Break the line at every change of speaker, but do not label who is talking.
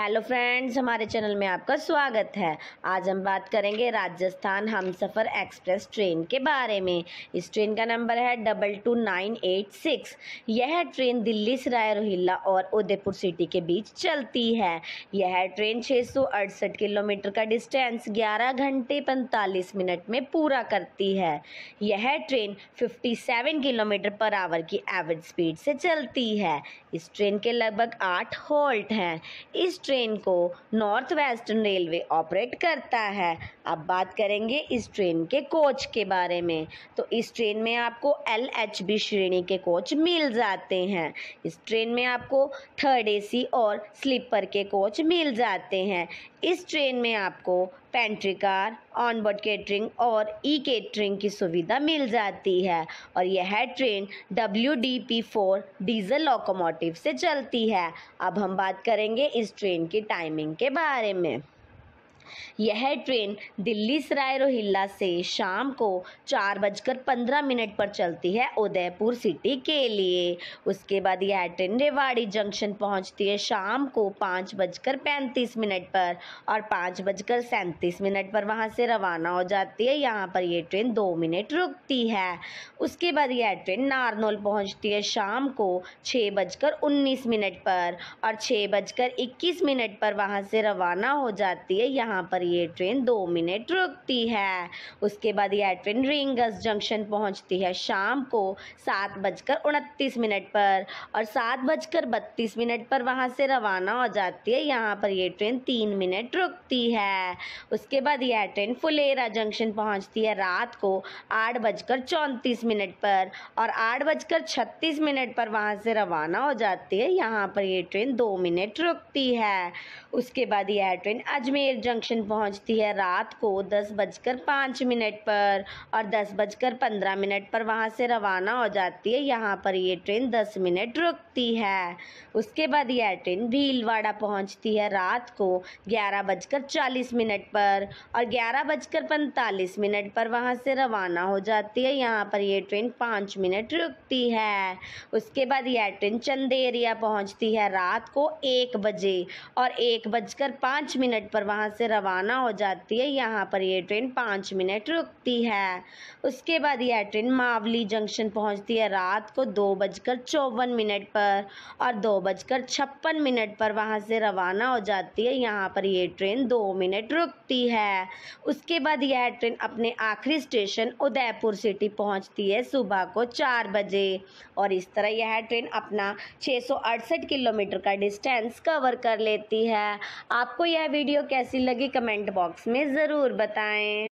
hello friends हमारे channel में आपका स्वागत है आज हम बात करेंगे राजस्थान हम सफ़र एक्सप्रेस ट्रेन के बारे में इस ट्रेन का नंबर है double two nine eight six यह ट्रेन दिल्ली सराय रोहिल्ला और उदयपुर सिटी के बीच चलती है यह ट्रेन छः सौ अड़सठ किलोमीटर का डिस्टेंस ग्यारह घंटे पैंतालीस मिनट में पूरा करती है यह train fifty kilometre per hour की एवरेज स्पीड से चलती है इस ट्रेन के लगभग आठ हॉल्ट हैं इस ट्रेन को नॉर्थ वेस्टर्न रेलवे ऑपरेट करता है अब बात करेंगे इस ट्रेन के कोच के बारे में तो इस ट्रेन में आपको एल एच बी श्रेणी के कोच मिल जाते हैं इस ट्रेन में आपको थर्ड ए सी और स्लीपर के कोच मिल जाते हैं इस ट्रेन में आपको pantry car on board catering और ई केटरिंग की सुविधा मिल जाती है और यह train W D P four diesel locomotive से चलती है अब हम बात करेंगे इस ट्रेन की टाइमिंग के बारे में यह ट्रेन दिल्ली सराय रोहिल्ला से शाम को चार बजकर पंद्रह मिनट पर चलती है उदयपुर सिटी के लिए उसके बाद यह ट्रेन रेवाड़ी जंक्शन पहुंचती है शाम को पाँच बजकर पैंतीस मिनट पर और पाँच बजकर सैंतीस मिनट पर वहाँ से रवाना हो जाती है यहाँ पर यह ट्रेन दो मिनट रुकती है उसके बाद यह ट्रेन नारनौल पहुँचती है शाम को छः बजकर उन्नीस मिनट पर और छः बजकर इक्कीस मिनट पर वहाँ से रवाना हो जाती है यहाँ जहाँ पर ये ट्रेन दो मिनट रुकती है उसके बाद यह ट्रेन रिंगस जंक्शन पहुँचती है शाम को सात बजकर उनतीस मिनट पर और सात बजकर बत्तीस मिनट पर वहाँ से रवाना हो जाती है यहाँ पर यह ट्रेन तीन मिनट रुकती है उसके बाद यह ट्रेन फुलेरा जंक्शन पहुँचती है रात को आठ बजकर चौंतीस मिनट पर और आठ बजकर छत्तीस मिनट पर वहाँ से रवाना हो जाती है यहाँ पर यह ट्रेन दो मिनट रुकती है उसके बाद यह ट्रेन अजमेर जंक्शन स्टेशन पहुंचती है रात को दस बजकर पाँच मिनट पर और दस बजकर पंद्रह मिनट पर वहां से रवाना हो जाती है यहाँ पर ये ट्रेन दस मिनट रुकती है उसके बाद यह ट्रेन भीलवाड़ा पहुंचती है रात को ग्यारह बजकर चालीस मिनट पर और ग्यारह बजकर पैंतालीस मिनट पर वहां से रवाना हो जाती है यहाँ पर ये ट्रेन पाँच मिनट रुकती है उसके बाद यह ट्रेन चंदेरिया पहुँचती है रात को एक बजे और एक बजकर पाँच मिनट पर वहाँ से रवाना हो जाती है यहाँ पर ये ट्रेन पाँच मिनट रुकती है उसके बाद यह ट्रेन मावली जंक्शन पहुँचती है रात को दो बजकर चौवन मिनट पर और दो बजकर छप्पन मिनट पर वहाँ से रवाना हो जाती है यहाँ पर ये ट्रेन दो मिनट रुकती है उसके बाद यह ट्रेन अपने आखिरी स्टेशन उदयपुर सिटी पहुँचती है सुबह को चार बजे और इस तरह यह ट्रेन अपना छः किलोमीटर का डिस्टेंस कवर कर लेती है आपको यह वीडियो कैसी लगी कमेंट बॉक्स में ज़रूर बताएं